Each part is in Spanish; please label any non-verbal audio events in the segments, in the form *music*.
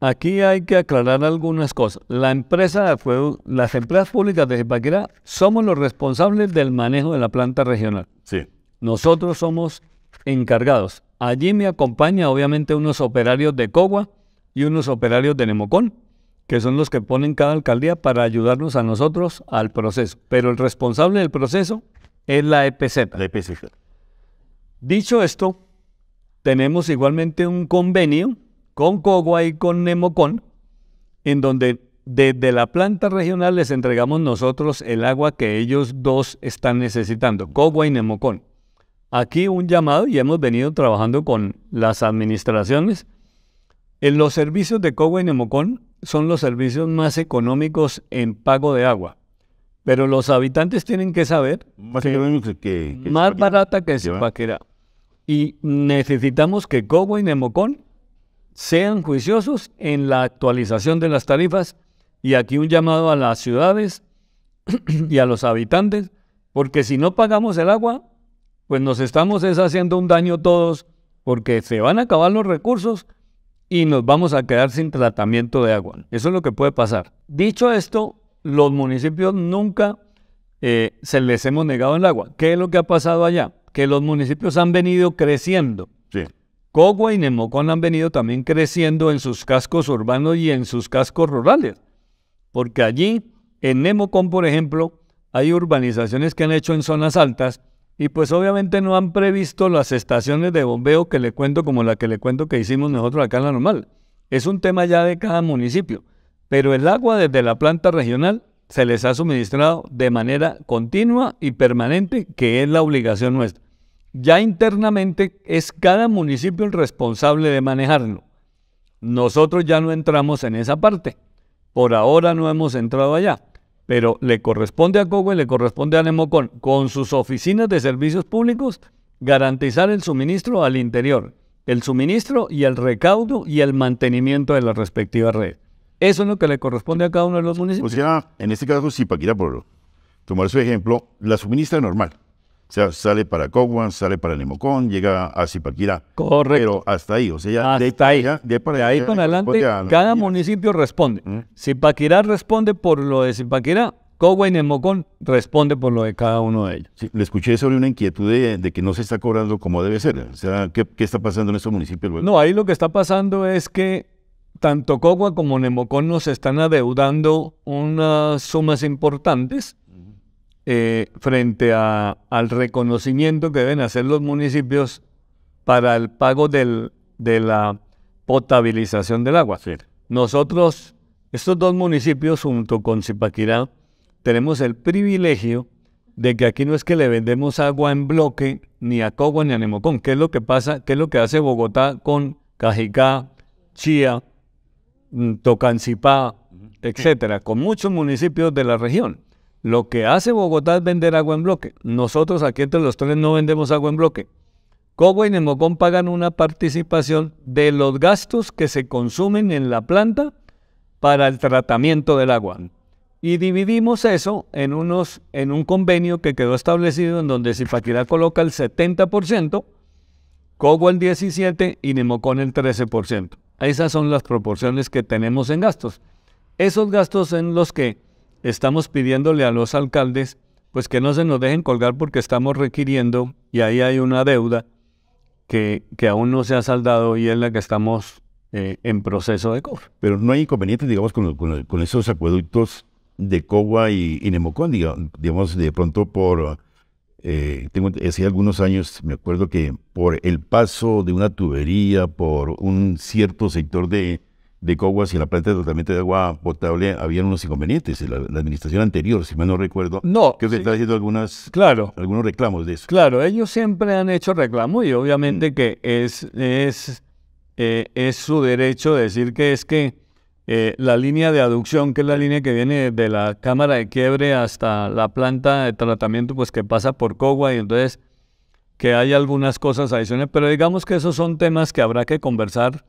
Aquí hay que aclarar algunas cosas. La empresa, las empresas públicas de Zipaquirá somos los responsables del manejo de la planta regional. Sí. Nosotros somos encargados. Allí me acompaña obviamente unos operarios de Cogua y unos operarios de Nemocón, que son los que ponen cada alcaldía para ayudarnos a nosotros al proceso. Pero el responsable del proceso es la EPZ. La EPZ. Dicho esto, tenemos igualmente un convenio con Cogua y con Nemocón, en donde desde la planta regional les entregamos nosotros el agua que ellos dos están necesitando, Cogua y Nemocón. Aquí un llamado y hemos venido trabajando con las administraciones. En eh, los servicios de Cogua y Nemocón son los servicios más económicos en pago de agua. Pero los habitantes tienen que saber más, que, que, más barata que Y necesitamos que Cogua y Nemocón sean juiciosos en la actualización de las tarifas y aquí un llamado a las ciudades *clears throat* y a los habitantes, porque si no pagamos el agua, pues nos estamos deshaciendo un daño todos, porque se van a acabar los recursos y nos vamos a quedar sin tratamiento de agua. Eso es lo que puede pasar. Dicho esto, los municipios nunca eh, se les hemos negado el agua. ¿Qué es lo que ha pasado allá? Que los municipios han venido creciendo Cogua y Nemocón han venido también creciendo en sus cascos urbanos y en sus cascos rurales, porque allí, en Nemocón, por ejemplo, hay urbanizaciones que han hecho en zonas altas y pues obviamente no han previsto las estaciones de bombeo que le cuento como la que le cuento que hicimos nosotros acá en la normal. Es un tema ya de cada municipio, pero el agua desde la planta regional se les ha suministrado de manera continua y permanente, que es la obligación nuestra. Ya internamente es cada municipio el responsable de manejarlo. Nosotros ya no entramos en esa parte. Por ahora no hemos entrado allá, pero le corresponde a y le corresponde a Nemocon, con sus oficinas de servicios públicos, garantizar el suministro al interior, el suministro y el recaudo y el mantenimiento de la respectiva red. Eso es lo que le corresponde a cada uno de los municipios. Pues, en este caso, sí, Paquita, por tomar su ejemplo, la suministra normal o sea, sale para Cogua, sale para Nemocón, llega a Zipaquirá. Correcto. Pero hasta ahí, o sea, de, ahí. de, para ahí para adelante, cada municipio responde. Zipaquirá responde por lo de Zipaquirá, Cogua y Nemocón responde por lo de cada uno de ellos. le escuché sobre una inquietud de, que no se está cobrando como debe ser. O sea, ¿qué, está pasando en estos municipios? Luego? No, ahí lo que está pasando es que tanto Cogua como Nemocón nos están adeudando unas sumas importantes eh, frente al reconocimiento que deben hacer los municipios para el pago de la potabilización del agua. Nosotros, estos dos municipios junto con Zipaquirá, tenemos el privilegio de que aquí no es que le vendemos agua en bloque ni a Cogua ni a Nemocón. ¿Qué es lo que pasa? ¿Qué es lo que hace Bogotá con Cajicá, Chía, mm, Tocancipá, etcétera? Con muchos municipios de la región. Lo que hace Bogotá es vender agua en bloque. Nosotros aquí entre los tres no vendemos agua en bloque. Cobo y Nemocón pagan una participación de los gastos que se consumen en la planta para el tratamiento del agua. Y dividimos eso en, unos, en un convenio que quedó establecido en donde Zipaquirá coloca el 70%, Cobo el 17% y Nemocón el 13%. Esas son las proporciones que tenemos en gastos. Esos gastos en los que estamos pidiéndole a los alcaldes pues que no se nos dejen colgar porque estamos requiriendo, y ahí hay una deuda que, que aún no se ha saldado y es la que estamos eh, en proceso de cobro. Pero no hay inconveniente digamos, con, con, esos acueductos de Cogua y, Nemocón, digamos, de pronto por... Eh, tengo, hace algunos años me acuerdo que por el paso de una tubería, por un cierto sector de, de Coguas y la planta de tratamiento de agua potable habían unos inconvenientes. La, la administración anterior, si mal no recuerdo, que se está haciendo algunas, algunos reclamos de eso. Claro, ellos siempre han hecho reclamos y obviamente mm. que es, es, eh, es su derecho decir que es que eh, la línea de aducción, que es la línea que viene de la cámara de quiebre hasta la planta de tratamiento, pues que pasa por Cogua y entonces que hay algunas cosas adicionales, pero digamos que esos son temas que habrá que conversar.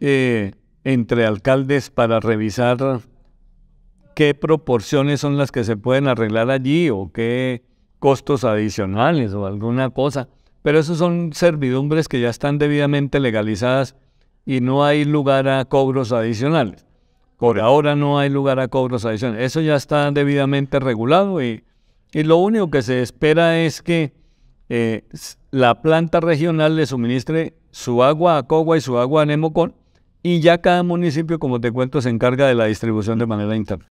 Eh, entre alcaldes para revisar qué proporciones son las que se pueden arreglar allí o qué costos adicionales o alguna cosa. Pero eso son servidumbres que ya están debidamente legalizadas y no hay lugar a cobros adicionales. Por ahora no hay lugar a cobros adicionales. Eso ya está debidamente regulado y, lo único que se espera es que eh, la planta regional le suministre su agua a Cogua y su agua a Nemocón y ya cada municipio, como te cuento, se encarga de la distribución de manera interna.